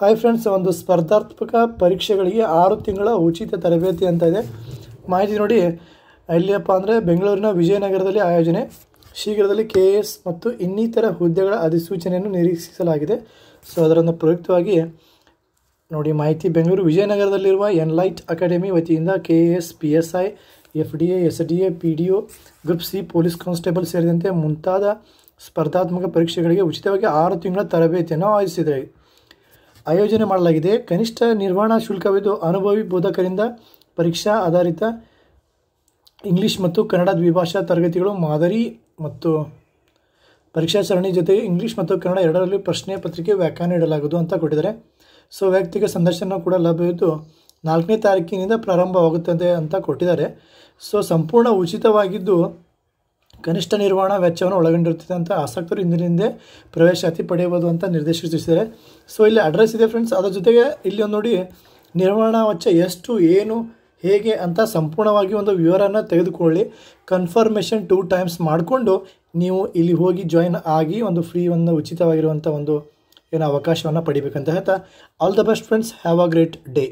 hi friends ಒಂದು ಸ್ಪರ್ಧಾತ್ಮಕ ಪರೀಕ್ಷೆಗಳಿಗೆ ಆರು ತಿಂಗಳ ಉಚಿತ ತರಬೇತಿ ಅಂತ ಇದೆ ಮಾಹಿತಿ ನೋಡಿ ಎಲ್ಲಿಯಪ್ಪ ಅಂದರೆ ಬೆಂಗಳೂರಿನ ವಿಜಯನಗರದಲ್ಲಿ ಆಯೋಜನೆ ಶೀಘ್ರದಲ್ಲಿ ಕೆ ಎಸ್ ಮತ್ತು ಇನ್ನಿತರ ಹುದ್ದೆಗಳ ಅಧಿಸೂಚನೆಯನ್ನು ನಿರೀಕ್ಷಿಸಲಾಗಿದೆ ಸೊ ಅದರನ್ನು ಪ್ರಯುಕ್ತವಾಗಿ ನೋಡಿ ಮಾಹಿತಿ ಬೆಂಗಳೂರು ವಿಜಯನಗರದಲ್ಲಿರುವ ಎನ್ಲೈಟ್ ಅಕಾಡೆಮಿ ವತಿಯಿಂದ K S P S I F D A S D A P D O group C police constable ಸೇರಿದಂತೆ ಮುಂತಾದ ಸ್ಪರ್ಧಾತ್ಮಕ ಪರೀಕ್ಷೆಗಳಿಗೆ ಉಚಿತವಾಗಿ ಆರು ತಿಂಗಳ ತರಬೇತಿಯನ್ನು ಆಯೋಜಿಸಿದೆ ಆಯೋಜನೆ ಮಾಡಲಾಗಿದೆ ಕನಿಷ್ಠ ನಿರ್ವಹಣಾ ಶುಲ್ಕವಿದ್ದು ಅನುಭವಿ ಬೋಧಕರಿಂದ ಪರೀಕ್ಷಾ ಆಧಾರಿತ ಇಂಗ್ಲೀಷ್ ಮತ್ತು ಕನ್ನಡ ದ್ವಿಭಾಷಾ ತರಗತಿಗಳು ಮಾದರಿ ಮತ್ತು ಪರೀಕ್ಷಾ ಸರಣಿ ಜೊತೆಗೆ ಇಂಗ್ಲೀಷ್ ಮತ್ತು ಕನ್ನಡ ಎರಡರಲ್ಲಿ ಪ್ರಶ್ನೆ ಪತ್ರಿಕೆ ವ್ಯಾಖ್ಯಾನ ನೀಡಲಾಗುವುದು ಅಂತ ಕೊಟ್ಟಿದ್ದಾರೆ ಸೊ ವೈಯಕ್ತಿಕ ಸಂದರ್ಶನ ಕೂಡ ಲಭ್ಯವಿದ್ದು ನಾಲ್ಕನೇ ತಾರೀಕಿನಿಂದ ಪ್ರಾರಂಭವಾಗುತ್ತದೆ ಅಂತ ಕೊಟ್ಟಿದ್ದಾರೆ ಸೊ ಸಂಪೂರ್ಣ ಉಚಿತವಾಗಿದ್ದು ಕನಿಷ್ಠ ನಿರ್ವಹಣಾ ವೆಚ್ಚವನ್ನು ಒಳಗೊಂಡಿರುತ್ತದೆ ಅಂತ ಆಸಕ್ತರು ಇಂದಿನಿಂದ ಪ್ರವೇಶಾತಿ ಪಡೆಯಬಹುದು ಅಂತ ನಿರ್ದೇಶಿಸಿದ್ದಾರೆ ಸೊ ಇಲ್ಲಿ ಅಡ್ರೆಸ್ ಇದೆ ಫ್ರೆಂಡ್ಸ್ ಅದರ ಜೊತೆಗೆ ಇಲ್ಲಿ ಒಂದು ನೋಡಿ ನಿರ್ವಹಣಾ ವೆಚ್ಚ ಎಷ್ಟು ಏನು ಹೇಗೆ ಅಂತ ಸಂಪೂರ್ಣವಾಗಿ ಒಂದು ವಿವರನ ತೆಗೆದುಕೊಳ್ಳಿ ಕನ್ಫರ್ಮೇಷನ್ ಟೂ ಟೈಮ್ಸ್ ಮಾಡಿಕೊಂಡು ನೀವು ಇಲ್ಲಿ ಹೋಗಿ ಜಾಯಿನ್ ಆಗಿ ಒಂದು ಫ್ರೀ ಒಂದು ಉಚಿತವಾಗಿರುವಂಥ ಒಂದು ಏನೋ ಅವಕಾಶವನ್ನು ಪಡಿಬೇಕಂತ ಹೇಳ್ತಾ all the best friends have a great day